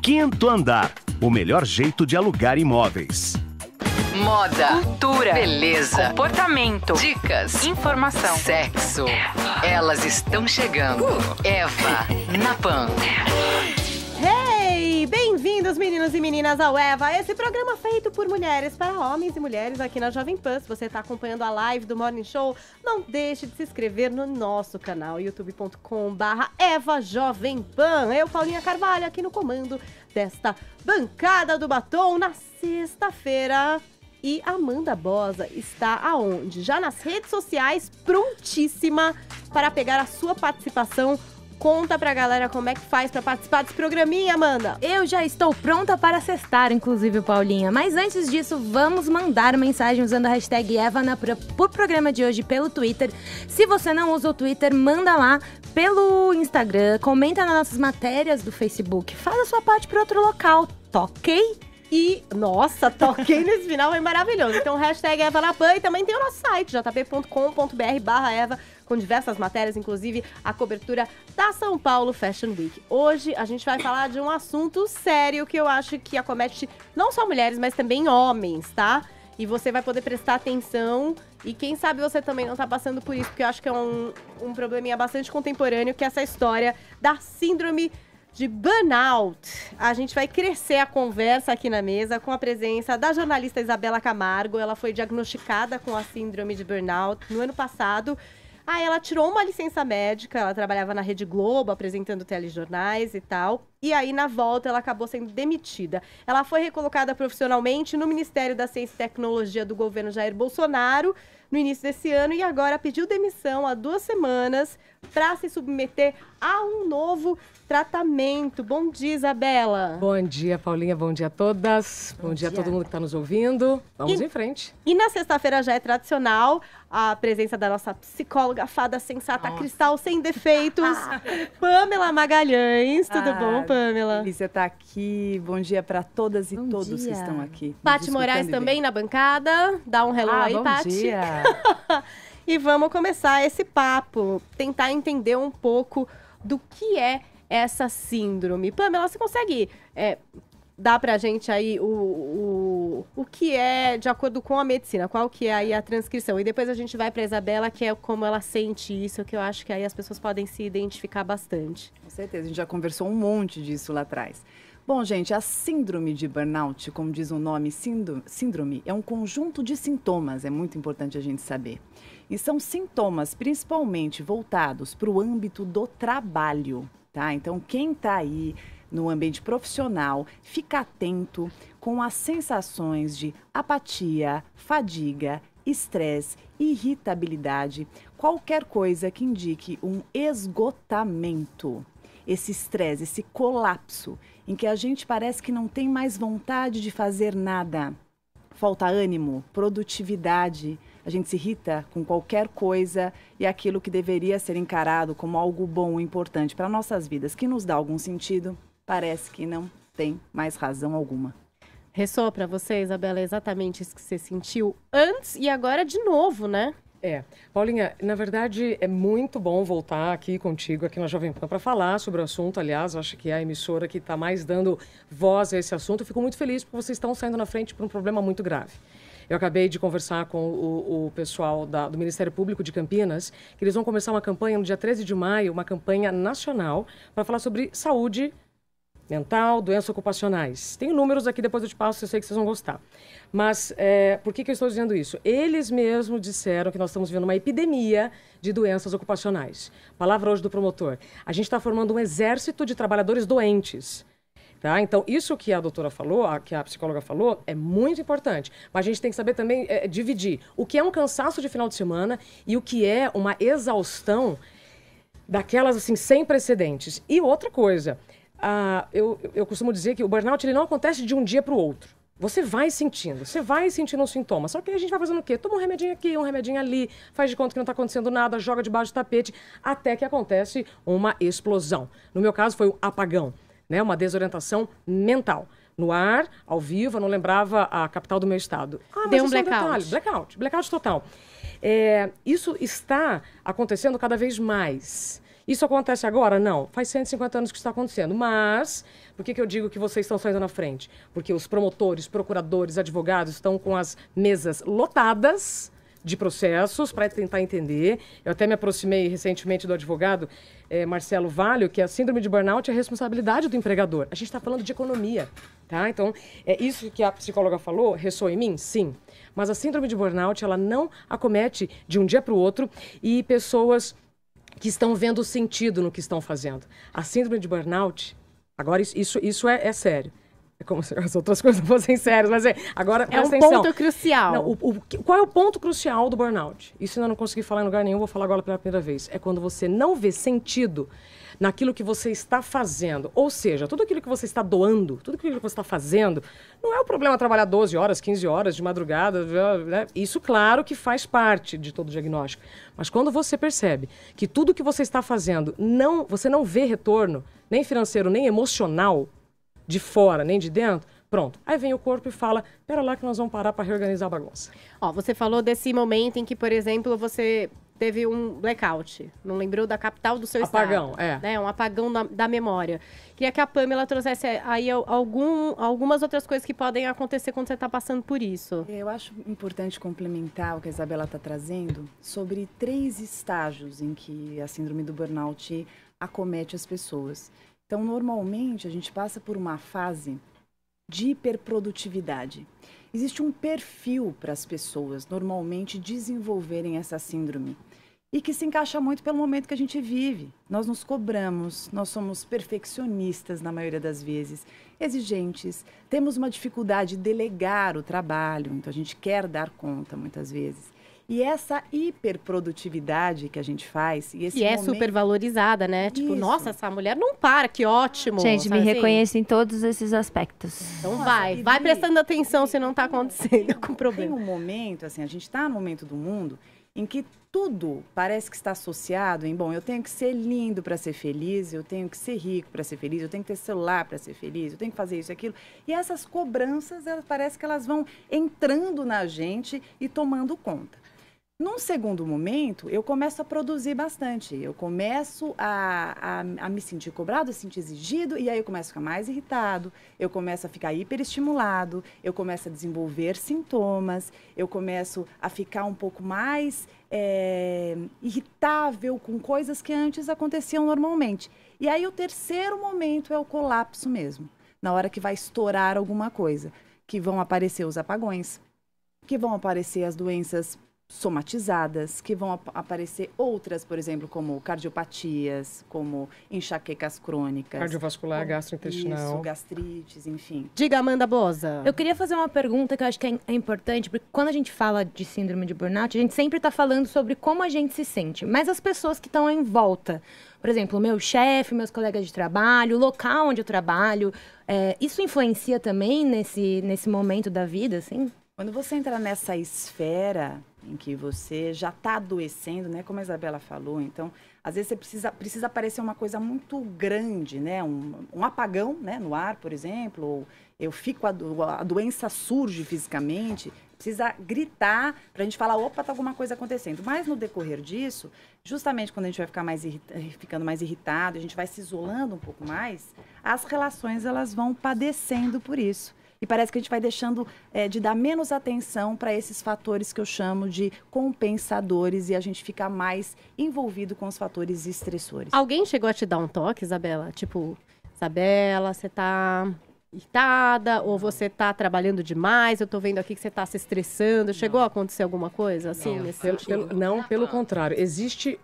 Quinto Andar, o melhor jeito de alugar imóveis. Moda, cultura, beleza, comportamento, dicas, informação, sexo. Elas estão chegando. Uh. Eva Napan. Bem-vindos, meninos e meninas, ao EVA, esse programa feito por mulheres para homens e mulheres aqui na Jovem Pan. Se você está acompanhando a live do Morning Show, não deixe de se inscrever no nosso canal, youtube.com/barra Eva Jovem Pan. Eu, Paulinha Carvalho, aqui no comando desta bancada do batom na sexta-feira. E Amanda Bosa está aonde? Já nas redes sociais, prontíssima para pegar a sua participação Conta pra galera como é que faz para participar desse programinha, Amanda. Eu já estou pronta para cestar, inclusive, Paulinha. Mas antes disso, vamos mandar mensagem usando a hashtag Evana pro, pro programa de hoje pelo Twitter. Se você não usa o Twitter, manda lá pelo Instagram, comenta nas nossas matérias do Facebook, faz a sua parte para outro local, toquei? E, nossa, toquei nesse final, é maravilhoso. Então, hashtag EvaNapan e também tem o nosso site, jp.com.br barra Eva com diversas matérias, inclusive a cobertura da São Paulo Fashion Week. Hoje a gente vai falar de um assunto sério que eu acho que acomete não só mulheres, mas também homens, tá? E você vai poder prestar atenção. E quem sabe você também não tá passando por isso, porque eu acho que é um, um probleminha bastante contemporâneo, que é essa história da síndrome de burnout. A gente vai crescer a conversa aqui na mesa com a presença da jornalista Isabela Camargo. Ela foi diagnosticada com a síndrome de burnout no ano passado ah, ela tirou uma licença médica, ela trabalhava na Rede Globo, apresentando telejornais e tal. E aí, na volta, ela acabou sendo demitida. Ela foi recolocada profissionalmente no Ministério da Ciência e Tecnologia do governo Jair Bolsonaro no início desse ano e agora pediu demissão há duas semanas para se submeter a um novo tratamento. Bom dia, Isabela. Bom dia, Paulinha. Bom dia a todas. Bom, Bom dia. dia. a todo mundo que está nos ouvindo. Vamos e, em frente. E na sexta-feira já é tradicional a presença da nossa psicóloga fada sensata, nossa. cristal sem defeitos, ah. Pamela Magalhães. Tudo ah, bom, Pamela? você tá aqui. Bom dia para todas e Bom todos dia. que estão aqui. Paty Moraes também na bancada. Dá um hello ah, aí, bom Paty. e vamos começar esse papo, tentar entender um pouco do que é essa síndrome. Pamela, você consegue é, dar pra gente aí o, o, o que é de acordo com a medicina, qual que é aí a transcrição? E depois a gente vai pra Isabela, que é como ela sente isso, que eu acho que aí as pessoas podem se identificar bastante. Com certeza, a gente já conversou um monte disso lá atrás. Bom, gente, a síndrome de burnout, como diz o nome, síndrome, é um conjunto de sintomas, é muito importante a gente saber. E são sintomas principalmente voltados para o âmbito do trabalho, tá? Então, quem está aí no ambiente profissional, fica atento com as sensações de apatia, fadiga, estresse, irritabilidade, qualquer coisa que indique um esgotamento. Esse estresse, esse colapso em que a gente parece que não tem mais vontade de fazer nada. Falta ânimo, produtividade, a gente se irrita com qualquer coisa e aquilo que deveria ser encarado como algo bom e importante para nossas vidas, que nos dá algum sentido, parece que não tem mais razão alguma. Ressoa para você, Isabela, é exatamente isso que você sentiu antes e agora de novo, né? É. Paulinha, na verdade é muito bom voltar aqui contigo, aqui na Jovem Pan, para falar sobre o assunto. Aliás, acho que é a emissora que está mais dando voz a esse assunto. Eu fico muito feliz porque vocês estão saindo na frente por um problema muito grave. Eu acabei de conversar com o, o pessoal da, do Ministério Público de Campinas, que eles vão começar uma campanha no dia 13 de maio, uma campanha nacional, para falar sobre saúde mental, doenças ocupacionais. Tem números aqui, depois eu te passo, eu sei que vocês vão gostar. Mas é, por que, que eu estou dizendo isso? Eles mesmos disseram que nós estamos vivendo uma epidemia de doenças ocupacionais. Palavra hoje do promotor. A gente está formando um exército de trabalhadores doentes. Tá? Então, isso que a doutora falou, a, que a psicóloga falou, é muito importante. Mas a gente tem que saber também é, dividir o que é um cansaço de final de semana e o que é uma exaustão daquelas assim sem precedentes. E outra coisa, a, ah, eu, eu costumo dizer que o burnout ele não acontece de um dia para o outro. Você vai sentindo, você vai sentindo um sintomas. Só que a gente vai fazendo o quê? Toma um remedinho aqui, um remedinho ali, faz de conta que não está acontecendo nada, joga debaixo do tapete, até que acontece uma explosão. No meu caso, foi um apagão, né? Uma desorientação mental no ar, ao vivo, eu não lembrava a capital do meu estado. Ah, Deu é um blackout. É um blackout, blackout total. É, isso está acontecendo cada vez mais. Isso acontece agora? Não. Faz 150 anos que está acontecendo. Mas, por que, que eu digo que vocês estão saindo na frente? Porque os promotores, procuradores, advogados estão com as mesas lotadas de processos para tentar entender. Eu até me aproximei recentemente do advogado eh, Marcelo Valho, que a síndrome de burnout é a responsabilidade do empregador. A gente está falando de economia, tá? Então, é isso que a psicóloga falou ressoa em mim? Sim. Mas a síndrome de burnout, ela não acomete de um dia para o outro e pessoas que estão vendo sentido no que estão fazendo. A síndrome de burnout, agora isso, isso, é, é sério. É como se as outras coisas fossem sérias, mas é, agora é um atenção. ponto crucial. Não, o, o, qual é o ponto crucial do burnout? Isso eu não consegui falar em lugar nenhum, vou falar agora pela primeira vez. É quando você não vê sentido naquilo que você está fazendo. Ou seja, tudo aquilo que você está doando, tudo aquilo que você está fazendo, não é o problema trabalhar 12 horas, 15 horas de madrugada. Né? Isso, claro, que faz parte de todo o diagnóstico. Mas quando você percebe que tudo que você está fazendo, não, você não vê retorno, nem financeiro, nem emocional, de fora, nem de dentro, Pronto. Aí vem o corpo e fala: pera lá que nós vamos parar para reorganizar a bagunça. Ó, você falou desse momento em que, por exemplo, você teve um blackout. Não lembrou da capital do seu apagão, estado. Apagão, é. Né? Um apagão da memória. Queria que a Pamela trouxesse aí algum, algumas outras coisas que podem acontecer quando você está passando por isso. Eu acho importante complementar o que a Isabela está trazendo sobre três estágios em que a síndrome do burnout acomete as pessoas. Então, normalmente, a gente passa por uma fase de hiperprodutividade. Existe um perfil para as pessoas normalmente desenvolverem essa síndrome e que se encaixa muito pelo momento que a gente vive. Nós nos cobramos, nós somos perfeccionistas na maioria das vezes, exigentes, temos uma dificuldade de delegar o trabalho, então a gente quer dar conta muitas vezes. E essa hiperprodutividade que a gente faz. E, esse e é momento... é supervalorizada, né? Tipo, Isso. nossa, essa mulher não para, que ótimo. Gente, me assim? reconheço em todos esses aspectos. Então nossa, vai, vai prestando atenção se não está acontecendo tem, com problema. Tem um momento, assim, a gente está no momento do mundo em que tudo parece que está associado em, bom, eu tenho que ser lindo para ser feliz, eu tenho que ser rico para ser feliz, eu tenho que ter celular para ser feliz, eu tenho que fazer isso e aquilo. E essas cobranças, elas parece que elas vão entrando na gente e tomando conta. Num segundo momento, eu começo a produzir bastante, eu começo a, a, a, me sentir cobrado, a sentir exigido, e aí eu começo a ficar mais irritado, eu começo a ficar hiperestimulado, eu começo a desenvolver sintomas, eu começo a ficar um pouco mais é, irritável com coisas que antes aconteciam normalmente. E aí o terceiro momento é o colapso mesmo, na hora que vai estourar alguma coisa, que vão aparecer os apagões, que vão aparecer as doenças somatizadas, que vão ap aparecer outras, por exemplo, como cardiopatias, como enxaquecas crônicas. Cardiovascular, gastrointestinal. Isso, gastrites, enfim. Diga, Amanda Boza. Eu queria fazer uma pergunta que eu acho que é, é importante, porque quando a gente fala de síndrome de burnout, a gente sempre está falando sobre como a gente se sente, mas as pessoas que estão em volta, por exemplo, meu chefe, meus colegas de trabalho, o local onde eu trabalho, é, isso influencia também nesse, nesse momento da vida, assim? Quando você entra nessa esfera em que você já está adoecendo, né? Como a Isabela falou, então às vezes você precisa precisa aparecer uma coisa muito grande, né? Um, um apagão, né? No ar, por exemplo, ou eu fico a, a doença surge fisicamente, precisa gritar para a gente falar, opa, tá alguma coisa acontecendo. Mas no decorrer disso, justamente quando a gente vai ficar mais ficando mais irritado, a gente vai se isolando um pouco mais, as relações elas vão padecendo por isso. E parece que a gente vai deixando é, de dar menos atenção para esses fatores que eu chamo de compensadores e a gente fica mais envolvido com os fatores estressores. Alguém chegou a te dar um toque, Isabela? Tipo, Isabela, você tá irritada ou você tá trabalhando demais, eu tô vendo aqui que você tá se estressando. Chegou não. a acontecer alguma coisa assim? Não, pelo, pelo, não, pelo contrário. Existe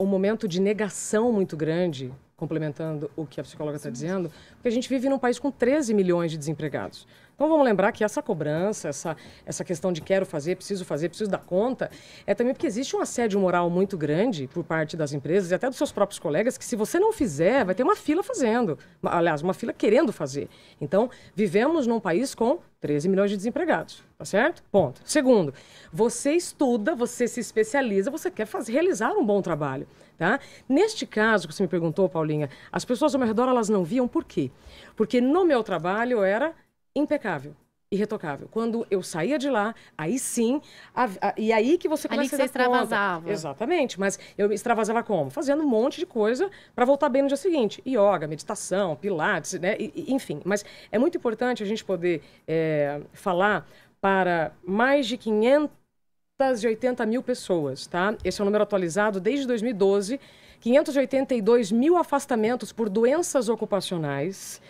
um momento de negação muito grande complementando o que a psicóloga está dizendo, porque a gente vive num país com 13 milhões de desempregados. Então vamos lembrar que essa cobrança, essa, essa questão de quero fazer, preciso fazer, preciso dar conta, é também porque existe um assédio moral muito grande por parte das empresas e até dos seus próprios colegas, que se você não fizer, vai ter uma fila fazendo. Aliás, uma fila querendo fazer. Então, vivemos num país com 13 milhões de desempregados, tá certo? Ponto. Segundo, você estuda, você se especializa, você quer fazer, realizar um bom trabalho, tá? Neste caso que você me perguntou, Paulinha, as pessoas ao meu redor elas não viam por quê? Porque no meu trabalho era impecável irretocável. Quando eu saía de lá, aí sim, a, a, e aí que você começa Ali que você extravasava. Conta. Exatamente, mas eu extravasava como? Fazendo um monte de coisa para voltar bem no dia seguinte. Yoga, meditação, pilates, né? E, e, enfim, mas é muito importante a gente poder é, falar para mais de 580 mil pessoas, tá? Esse é o número atualizado desde 2012. 582 mil afastamentos por doenças ocupacionais.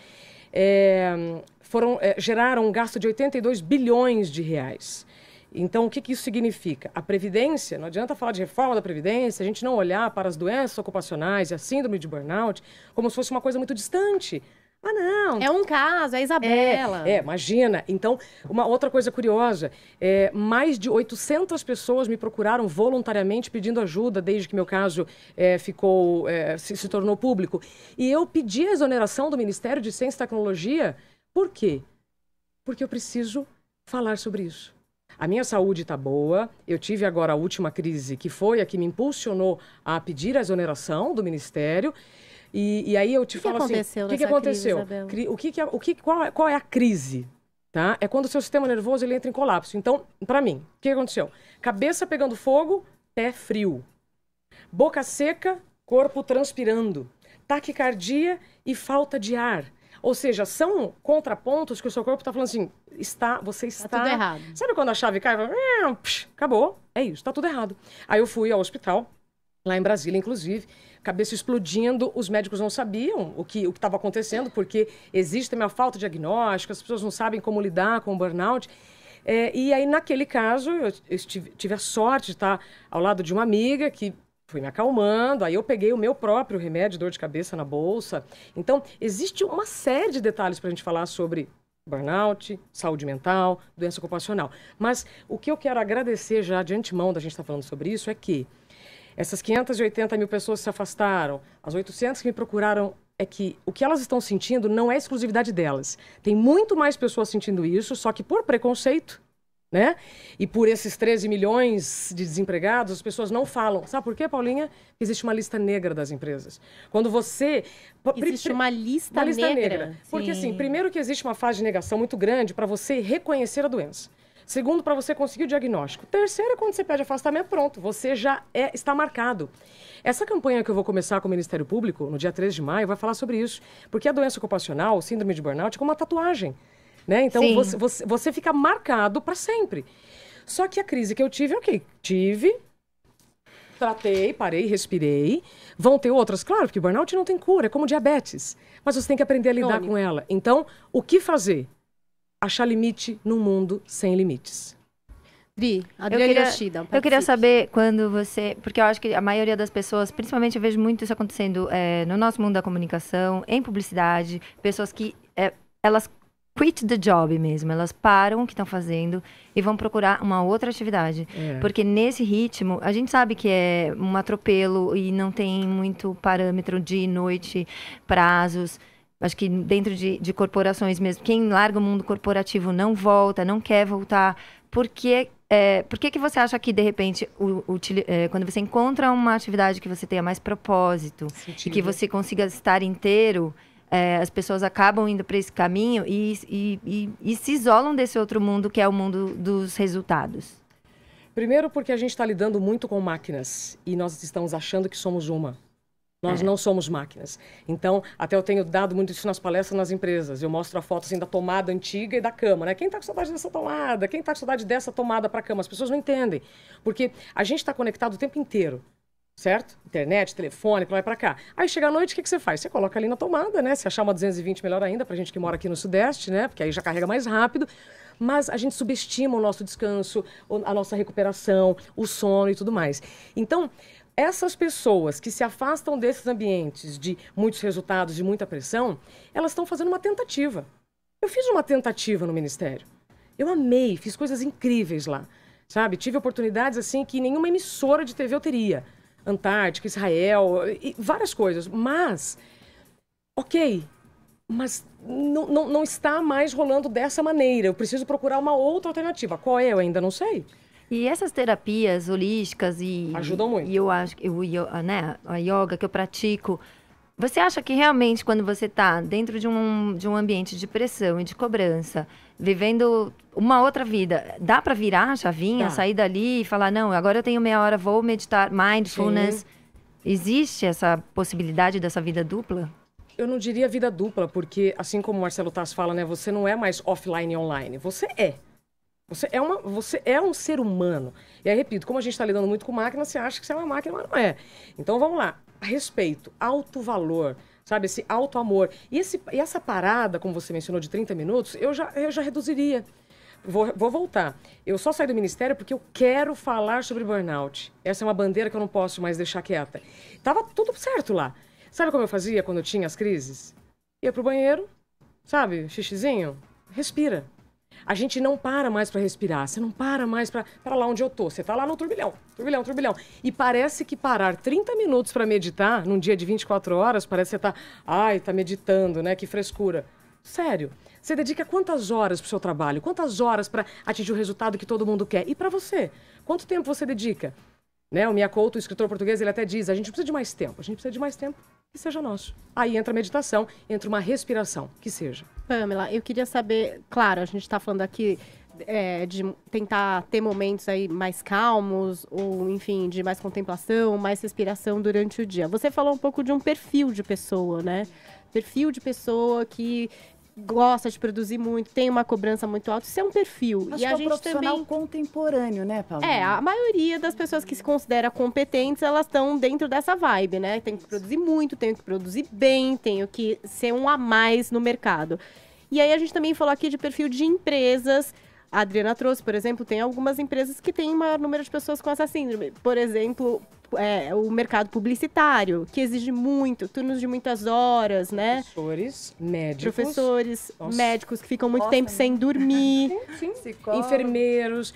É, foram, é, geraram um gasto de 82 bilhões de reais. Então, o que, que, isso significa? A Previdência, não adianta falar de reforma da Previdência, a gente não olhar para as doenças ocupacionais e a síndrome de burnout como se fosse uma coisa muito distante. Ah, não. É um caso, é a Isabela. É, é, imagina. Então, uma outra coisa curiosa: é, mais de 800 pessoas me procuraram voluntariamente pedindo ajuda desde que meu caso é, ficou, é, se, se tornou público. E eu pedi a exoneração do Ministério de Ciência e Tecnologia por quê? Porque eu preciso falar sobre isso. A minha saúde está boa, eu tive agora a última crise, que foi a que me impulsionou a pedir a exoneração do Ministério. E, e aí eu te que falo assim, que assim, o que, que aconteceu? Crise, o que, que, o que qual, qual é a crise? Tá? É quando o seu sistema nervoso ele entra em colapso. Então, para mim, o que aconteceu? Cabeça pegando fogo, pé frio. Boca seca, corpo transpirando. Taquicardia e falta de ar. Ou seja, são contrapontos que o seu corpo está falando assim, está, você tá está... Tá tudo errado. Sabe quando a chave cai? Fala, acabou, é isso, está tudo errado. Aí eu fui ao hospital, lá em Brasília, inclusive, cabeça explodindo, os médicos não sabiam o que o estava acontecendo, porque existe uma falta de diagnóstico, as pessoas não sabem como lidar com o burnout. É, e aí, naquele caso, eu estive, tive a sorte de estar ao lado de uma amiga que fui me acalmando, aí eu peguei o meu próprio remédio, dor de cabeça na bolsa. Então, existe uma série de detalhes para a gente falar sobre burnout, saúde mental, doença ocupacional. Mas o que eu quero agradecer já de antemão da gente estar tá falando sobre isso é que essas 580 mil pessoas se afastaram, as 800 que me procuraram é que o que elas estão sentindo não é exclusividade delas. Tem muito mais pessoas sentindo isso, só que por preconceito né? E por esses 13 milhões de desempregados, as pessoas não falam. Sabe por quê, Paulinha? Existe uma lista negra das empresas. Quando você. Existe uma lista, uma lista negra. negra. Porque, assim, primeiro que existe uma fase de negação muito grande para você reconhecer a doença. Segundo, para você conseguir o diagnóstico. Terceiro, é quando você pede afastamento, pronto, você já é, está marcado. Essa campanha que eu vou começar com o Ministério Público, no dia 3 de maio, vai falar sobre isso. Porque a doença ocupacional, síndrome de burnout, é como uma tatuagem. Né? Então você, você, você fica marcado para sempre. Só que a crise que eu tive, ok, tive, tratei, parei, respirei. Vão ter outras, claro, porque burnout não tem cura, é como diabetes. Mas você tem que aprender a lidar com ela. Então, o que fazer? Achar limite num mundo sem limites. Vi, eu queria, Yoshida, eu queria saber quando você. Porque eu acho que a maioria das pessoas, principalmente eu vejo muito isso acontecendo é, no nosso mundo da comunicação, em publicidade, pessoas que é, elas quit the job mesmo. Elas param o que estão fazendo e vão procurar uma outra atividade. É. Porque nesse ritmo, a gente sabe que é um atropelo e não tem muito parâmetro de noite, prazos. Acho que dentro de, de corporações mesmo, quem larga o mundo corporativo não volta, não quer voltar. Porque é, por que, que você acha que, de repente, o, o, é, quando você encontra uma atividade que você tenha mais propósito Sentido. e que você consiga estar inteiro, é, as pessoas acabam indo para esse caminho e, e, e, e se isolam desse outro mundo que é o mundo dos resultados. Primeiro, porque a gente está lidando muito com máquinas e nós estamos achando que somos uma. Nós é. não somos máquinas. Então, até eu tenho dado muito isso nas palestras nas empresas. Eu mostro a foto assim, da tomada antiga e da cama, né? Quem está com saudade dessa tomada? Quem está com saudade dessa tomada para a cama? As pessoas não entendem. Porque a gente está conectado o tempo inteiro certo? Internet, telefone, que vai para cá. Aí chega à noite, o que, que você faz? Você coloca ali na tomada, né? Se achar uma 220, melhor ainda, para gente que mora aqui no Sudeste, né? Porque aí já carrega mais rápido. Mas a gente subestima o nosso descanso, a nossa recuperação, o sono e tudo mais. Então, essas pessoas que se afastam desses ambientes de muitos resultados, de muita pressão, elas estão fazendo uma tentativa. Eu fiz uma tentativa no ministério. Eu amei, fiz coisas incríveis lá. Sabe? Tive oportunidades assim que nenhuma emissora de TV eu teria. Antártica, Israel, várias coisas. Mas, ok, mas não, não, não, está mais rolando dessa maneira. Eu preciso procurar uma outra alternativa. Qual é? Eu ainda não sei. E essas terapias holísticas e. Ajudam muito. E eu acho. Eu, eu, né, a yoga que eu pratico você acha que realmente quando você está dentro de um, de um ambiente de pressão e de cobrança, vivendo uma outra vida, dá para virar a chavinha, tá. sair dali e falar, não, agora eu tenho meia hora, vou meditar, mindfulness. Sim. Existe essa possibilidade dessa vida dupla? Eu não diria vida dupla, porque assim como o Marcelo Tass fala, né, você não é mais offline e online, você é. Você é, uma, você é um ser humano. E aí, repito, como a gente está lidando muito com máquina, você acha que você é uma máquina, mas não é. Então vamos lá respeito, alto valor, sabe? Esse alto amor. E, esse, e essa parada, como você mencionou, de 30 minutos, eu já, eu já reduziria. Vou, vou, voltar. Eu só saí do ministério porque eu quero falar sobre burnout. Essa é uma bandeira que eu não posso mais deixar quieta. Tava tudo certo lá. Sabe como eu fazia quando eu tinha as crises? Ia pro banheiro, sabe? Xixizinho, respira. A gente não para mais para respirar, você não para mais para lá onde eu tô, você tá lá no turbilhão, turbilhão, turbilhão. E parece que parar 30 minutos para meditar num dia de 24 horas, parece que você tá, ai, tá meditando, né? Que frescura. Sério. Você dedica quantas horas pro seu trabalho? Quantas horas para atingir o resultado que todo mundo quer? E para você? Quanto tempo você dedica? Né? O Mia o escritor português, ele até diz: a gente precisa de mais tempo. A gente precisa de mais tempo que seja nosso. Aí entra a meditação, entra uma respiração, que seja. Pamela, eu queria saber, claro, a gente está falando aqui é, de tentar ter momentos aí mais calmos, ou enfim, de mais contemplação, mais respiração durante o dia. Você falou um pouco de um perfil de pessoa, né? Perfil de pessoa que gosta de produzir muito, tem uma cobrança muito alta, isso é um perfil. Acho e a gente é um profissional também... contemporâneo, né, Paulo? É, a maioria das pessoas que se considera competentes, elas estão dentro dessa vibe, né? Tem que produzir muito, tem que produzir bem, tenho que ser um a mais no mercado. E aí a gente também falou aqui de perfil de empresas a Adriana trouxe, por exemplo, tem algumas empresas que têm maior número de pessoas com essa síndrome. Por exemplo, é, o mercado publicitário, que exige muito, turnos de muitas horas, né? Professores, médicos. Professores, Nossa. médicos que ficam muito Nossa, tempo né? sem dormir. sim, sim. Enfermeiros.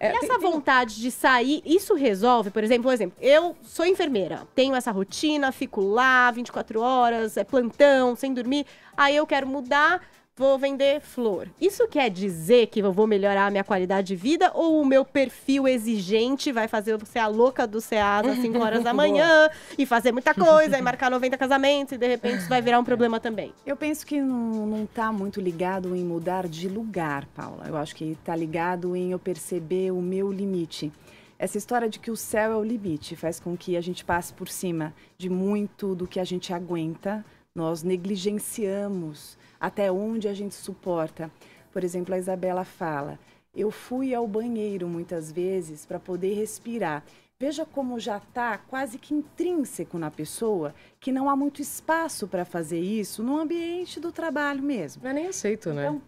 É, essa tem, vontade tem... de sair, isso resolve? Por exemplo, por exemplo, eu sou enfermeira, tenho essa rotina, fico lá 24 horas, é plantão, sem dormir. Aí eu quero mudar vou vender flor. Isso quer dizer que eu vou melhorar a minha qualidade de vida ou o meu perfil exigente vai fazer eu ser a louca do Ceasa às 5 horas da manhã e fazer muita coisa e marcar 90 casamentos e de repente isso vai virar um problema também? Eu penso que não está muito ligado em mudar de lugar, Paula. Eu acho que está ligado em eu perceber o meu limite. Essa história de que o céu é o limite faz com que a gente passe por cima de muito do que a gente aguenta. Nós negligenciamos até onde a gente suporta. Por exemplo, a Isabela fala: eu fui ao banheiro muitas vezes para poder respirar. Veja como já está quase que intrínseco na pessoa que não há muito espaço para fazer isso no ambiente do trabalho mesmo. Não é nem aceito, né? Então,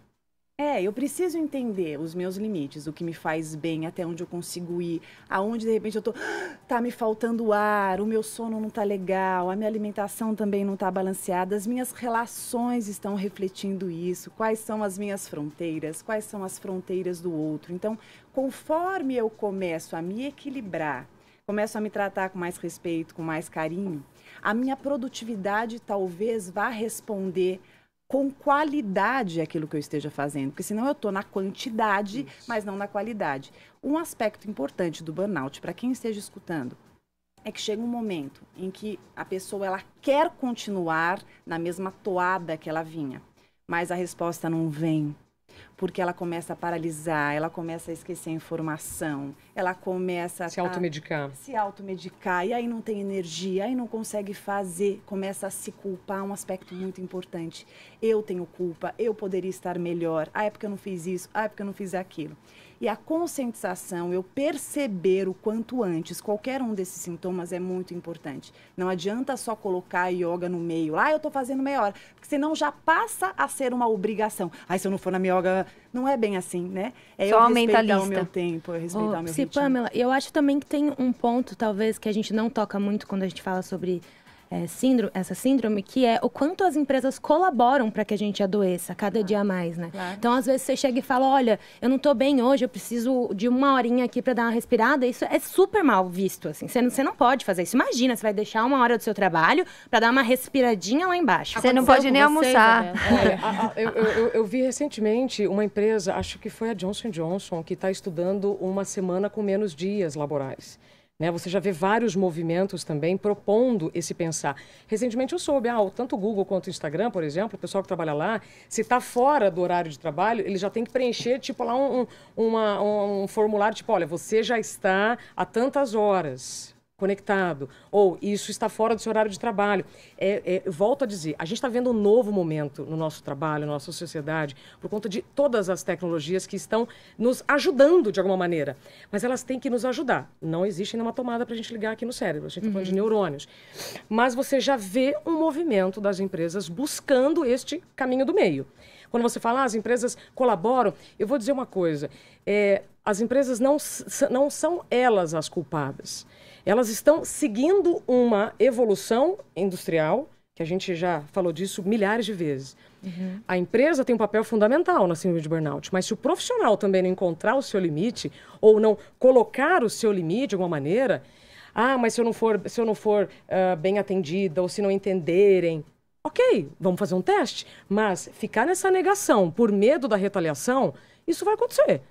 é, eu preciso entender os meus limites, o que me faz bem, até onde eu consigo ir, aonde de repente eu tô, tá me faltando ar, o meu sono não tá legal, a minha alimentação também não tá balanceada, as minhas relações estão refletindo isso, quais são as minhas fronteiras, quais são as fronteiras do outro. Então, conforme eu começo a me equilibrar, começo a me tratar com mais respeito, com mais carinho, a minha produtividade talvez vá responder com qualidade é aquilo que eu esteja fazendo, porque senão eu estou na quantidade, Isso. mas não na qualidade. Um aspecto importante do burnout para quem esteja escutando é que chega um momento em que a pessoa ela quer continuar na mesma toada que ela vinha, mas a resposta não vem porque ela começa a paralisar, ela começa a esquecer a informação, ela começa a se tá automedicar. Se automedicar e aí não tem energia, aí não consegue fazer, começa a se culpar, um aspecto muito importante. Eu tenho culpa, eu poderia estar melhor. a ah, época eu não fiz isso, a ah, época eu não fiz aquilo. E a conscientização, eu perceber o quanto antes qualquer um desses sintomas é muito importante. Não adianta só colocar yoga no meio. Ah, eu estou fazendo meia hora. Porque senão já passa a ser uma obrigação. Ah, se eu não for na minha yoga... Não é bem assim, né? É só eu respeitar lista. o meu tempo, eu respeitar oh, o meu se, ritmo. Pamela, eu acho também que tem um ponto, talvez, que a gente não toca muito quando a gente fala sobre é, síndrome, essa síndrome, que é o quanto as empresas colaboram para que a gente adoeça cada ah, dia mais, né? Claro. Então, às vezes, você chega e fala, olha, eu não estou bem hoje, eu preciso de uma horinha aqui para dar uma respirada. Isso é super mal visto, assim. Você não, você não pode fazer isso. Imagina, você vai deixar uma hora do seu trabalho para dar uma respiradinha lá embaixo. Você não pode nem você, almoçar. Né? Olha, a, a, eu, eu, eu vi recentemente uma empresa, acho que foi a Johnson Johnson, que está estudando uma semana com menos dias laborais. Né? Você já vê vários movimentos também propondo esse pensar. Recentemente eu soube, ah, tanto o Google quanto o Instagram, por exemplo, o pessoal que trabalha lá, se está fora do horário de trabalho, ele já tem que preencher, tipo, lá um, um, uma, um formulário, tipo, olha, você já está há tantas horas conectado, ou isso está fora do seu horário de trabalho. É, é, volto a dizer, a gente está vendo um novo momento no nosso trabalho, na nossa sociedade, por conta de todas as tecnologias que estão nos ajudando de alguma maneira. Mas elas têm que nos ajudar. Não existe nenhuma tomada para a gente ligar aqui no cérebro, a gente está uhum. falando de uhum. neurônios. Mas você já vê um movimento das empresas buscando este caminho do meio. Quando você fala, ah, as empresas colaboram, eu vou dizer uma coisa. É, as empresas não, não são elas as culpadas elas estão seguindo uma evolução industrial, que a gente já falou disso milhares de vezes. Uhum. A empresa tem um papel fundamental na síndrome de burnout, mas se o profissional também não encontrar o seu limite ou não colocar o seu limite de alguma maneira, ah, mas se eu não for, se eu não for uh, bem atendida ou se não entenderem, ok, vamos fazer um teste, mas ficar nessa negação por medo da retaliação, isso vai acontecer.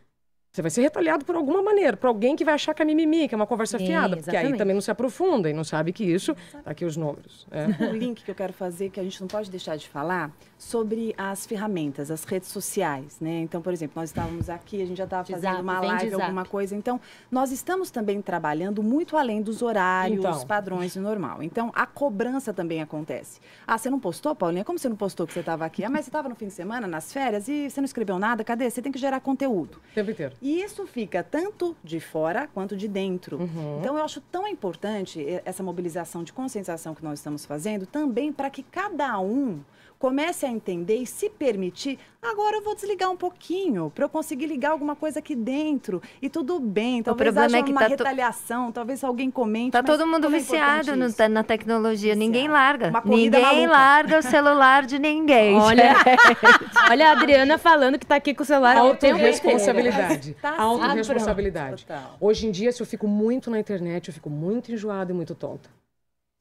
Você vai ser retaliado por alguma maneira, por alguém que vai achar que é mimimi, que é uma conversa Sim, fiada, porque exatamente. aí também não se aprofunda e não sabe que isso. Tá aqui os números. É. Um link que eu quero fazer, que a gente não pode deixar de falar, sobre as ferramentas, as redes sociais. Né? Então, por exemplo, nós estávamos aqui, a gente já estava fazendo zap, uma live, alguma coisa. Então, nós estamos também trabalhando muito além dos horários, então. padrões e normal. Então, a cobrança também acontece. Ah, você não postou, Paulinha? Como você não postou que você estava aqui? Ah, mas você estava no fim de semana, nas férias, e você não escreveu nada? Cadê? Você tem que gerar conteúdo. O tempo inteiro. E isso fica tanto de fora quanto de dentro. Uhum. Então, eu acho tão importante eh, essa mobilização de conscientização que nós estamos fazendo também para que cada um comece a entender e se permitir. Agora eu vou desligar um pouquinho para eu conseguir ligar alguma coisa aqui dentro. E tudo bem, talvez o problema é que uma tá retaliação, to... talvez alguém comente. Tá todo mundo é viciado no, na tecnologia, viciado. ninguém larga. Ninguém maluca. larga o celular de ninguém. Olha, olha a Adriana falando que está aqui com o celular. Autoresponsabilidade. Tá Autoresponsabilidade. Hoje em dia, se eu fico muito na internet, eu fico muito enjoada e muito tonta.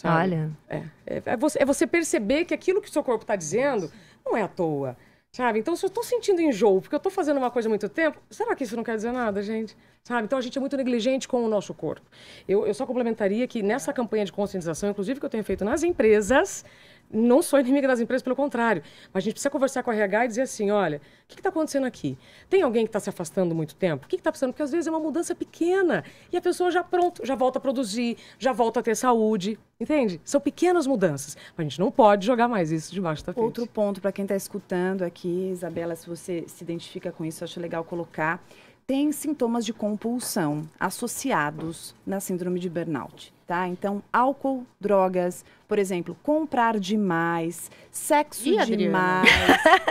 Sabe? Olha. É, é, é, você, é você perceber que aquilo que o seu corpo está dizendo Nossa. não é à toa. Sabe? Então, se eu estou sentindo enjoo porque eu estou fazendo uma coisa há muito tempo, será que isso não quer dizer nada, gente? Sabe? Então, a gente é muito negligente com o nosso corpo. Eu, eu só complementaria que nessa campanha de conscientização, inclusive, que eu tenho feito nas empresas, não sou inimiga das empresas, pelo contrário. Mas a gente precisa conversar com a RH e dizer assim, olha, o que está acontecendo aqui? Tem alguém que está se afastando muito tempo? O que está precisando? Porque às vezes é uma mudança pequena e a pessoa já pronto, já volta a produzir, já volta a ter saúde, entende? São pequenas mudanças. A gente não pode jogar mais isso debaixo da frente. Outro ponto para quem está escutando aqui, Isabela, se você se identifica com isso, eu acho legal colocar. Tem sintomas de compulsão associados na síndrome de burnout. Tá? Então, álcool, drogas, por exemplo, comprar demais, sexo e demais,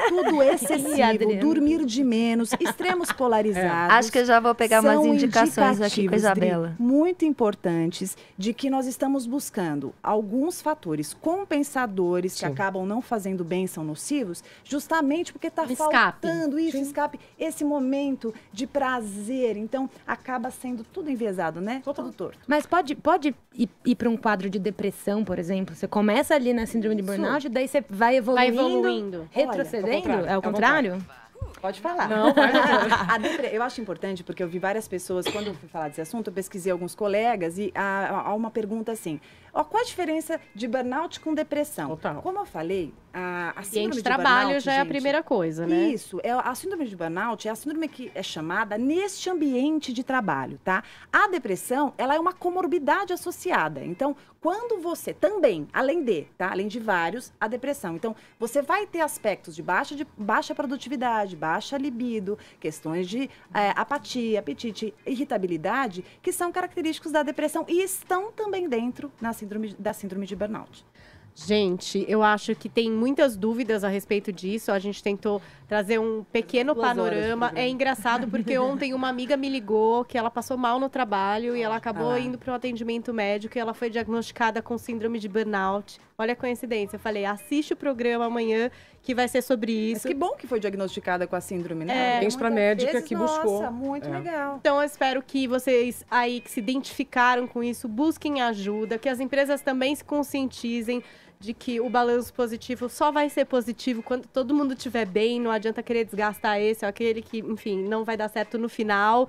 tudo excessivo, dormir de menos, extremos polarizados. É. Acho que eu já vou pegar umas indicações aqui com a Isabela. Muito importantes de que nós estamos buscando alguns fatores compensadores Sim. que acabam não fazendo bem, são nocivos, justamente porque está faltando isso, Sim. escape, esse momento de prazer. Então, acaba sendo tudo enviesado, né? Todo torto. Mas pode, pode ir, ir para um quadro de depressão, por exemplo. Você começa ali na síndrome de burnout, daí você vai evoluindo, vai evoluindo. retrocedendo. Olha, é o contrário? É Pode falar. Não, pode falar. Depre... Eu acho importante, porque eu vi várias pessoas, quando eu fui falar desse assunto, eu pesquisei alguns colegas e há uma pergunta assim: Ó, qual a diferença de burnout com depressão? Total. Como eu falei, a, a síndrome de trabalho burnout, já gente, é a primeira coisa, né? Isso. É, a síndrome de burnout é a síndrome que é chamada neste ambiente de trabalho, tá? A depressão, ela é uma comorbidade associada. Então, quando você também, além de, tá? Além de vários, a depressão. Então, você vai ter aspectos de baixa, de, baixa produtividade, baixa libido, questões de é, apatia, apetite, irritabilidade, que são característicos da depressão e estão também dentro nas síndrome, da síndrome de burnout. Gente, eu acho que tem muitas dúvidas a respeito disso. A gente tentou trazer um pequeno Duas panorama. É engraçado porque ontem uma amiga me ligou que ela passou mal no trabalho e ela tá acabou ah. indo para o atendimento médico e ela foi diagnosticada com síndrome de burnout. Olha a coincidência. Eu falei, assiste o programa amanhã que vai ser sobre isso. Mas que bom que foi diagnosticada com a síndrome, né? É, para a médica vezes, que nossa, muito é. legal. Então eu espero que vocês aí que se identificaram com isso, busquem ajuda, que as empresas também se conscientizem de que o balanço positivo só vai ser positivo quando todo mundo estiver bem, não adianta querer desgastar esse ou aquele que, enfim, não vai dar certo no final.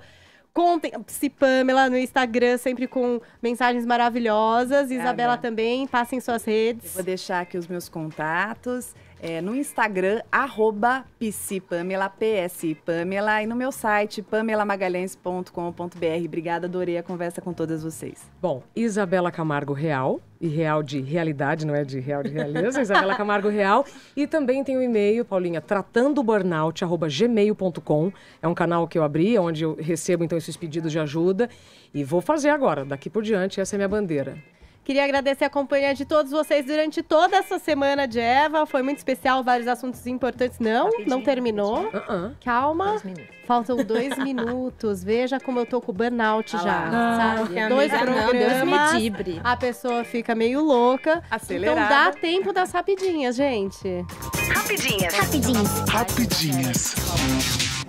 Contem, se Pamela no Instagram, sempre com mensagens maravilhosas. É, Isabela ah, também, passem suas redes. Eu vou deixar aqui os meus contatos é, no Instagram, arroba psipamela, psipamela, e no meu site, pamelamagalhães.com.br. Obrigada, adorei a conversa com todas vocês. Bom, Isabela Camargo Real, e real de realidade, não é de real de realeza, Isabela Camargo Real. E também tem o um e-mail, Paulinha, tratandoburnout.gmail.com. É um canal que eu abri, onde eu recebo então esses pedidos de ajuda. E vou fazer agora, daqui por diante, essa é a minha bandeira. Queria agradecer a companhia de todos vocês durante toda essa semana de Eva. Foi muito especial, vários assuntos importantes. Não, rapidinho, não terminou. Uh -uh. Calma. Dois Faltam dois minutos. Veja como eu tô com burnout ah já. Não, sabe? dois programas. Não, a pessoa fica meio louca. Acelerada. Então dá tempo das rapidinhas, gente. Rapidinhas. Rapidinhas. Rapidinhas.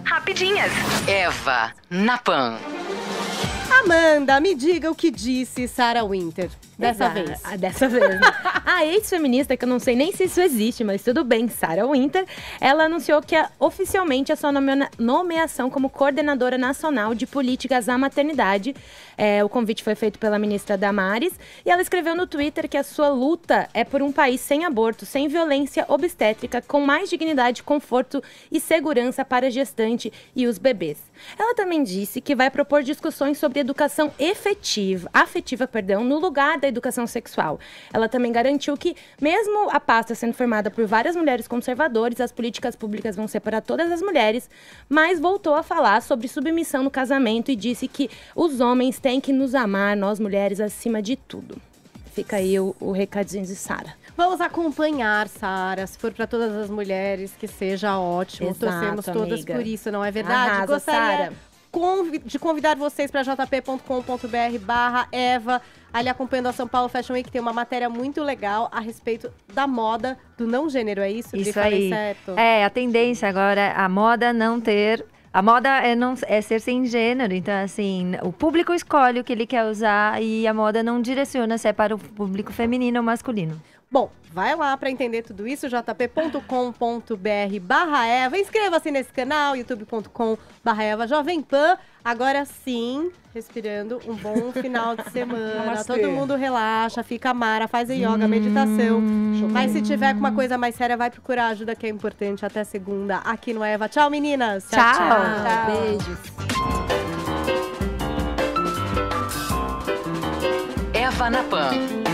Rapidinhas. Eva, Napan. Amanda, me diga o que disse Sarah Winter. Dessa vez. a ah, dessa vez. Né? a ex-feminista, que eu não sei nem se isso existe, mas tudo bem, Sarah Winter, ela anunciou que é oficialmente a sua nomeação como coordenadora nacional de políticas à maternidade. É, o convite foi feito pela ministra Damares e ela escreveu no Twitter que a sua luta é por um país sem aborto, sem violência obstétrica, com mais dignidade, conforto e segurança para a gestante e os bebês. Ela também disse que vai propor discussões sobre educação efetiva, afetiva, perdão, no lugar da educação sexual. Ela também garantiu que, mesmo a pasta sendo formada por várias mulheres conservadoras, as políticas públicas vão ser para todas as mulheres, mas voltou a falar sobre submissão no casamento e disse que os homens têm que nos amar, nós mulheres, acima de tudo. Fica aí o, o recadinho de Sara. Vamos acompanhar, Sara. Se for para todas as mulheres, que seja ótimo. Exato, Torcemos amiga. todas por isso, não é verdade? Arrasa, Gostaria... Sarah convi de convidar vocês para jp.com.br barra Eva, ali acompanhando a São Paulo Fashion Week, tem uma matéria muito legal a respeito da moda do não gênero, é isso? Isso aí. Certo? É, a tendência agora é a moda não ter a moda é, não, é ser sem gênero, então assim, o público escolhe o que ele quer usar e a moda não direciona se é para o público feminino ou masculino. Bom, vai lá para entender tudo isso, jp.com.br barra Eva. Inscreva-se nesse canal, youtube.com barra Eva Jovem Pan. Agora sim, respirando, um bom final de semana. Todo mundo relaxa, fica mara, faz yoga, hum, meditação. Mas se tiver com uma coisa mais séria, vai procurar ajuda que é importante. Até segunda aqui no Eva. Tchau, meninas! Tchau, tchau. tchau. tchau. Beijos. Eva na Pan.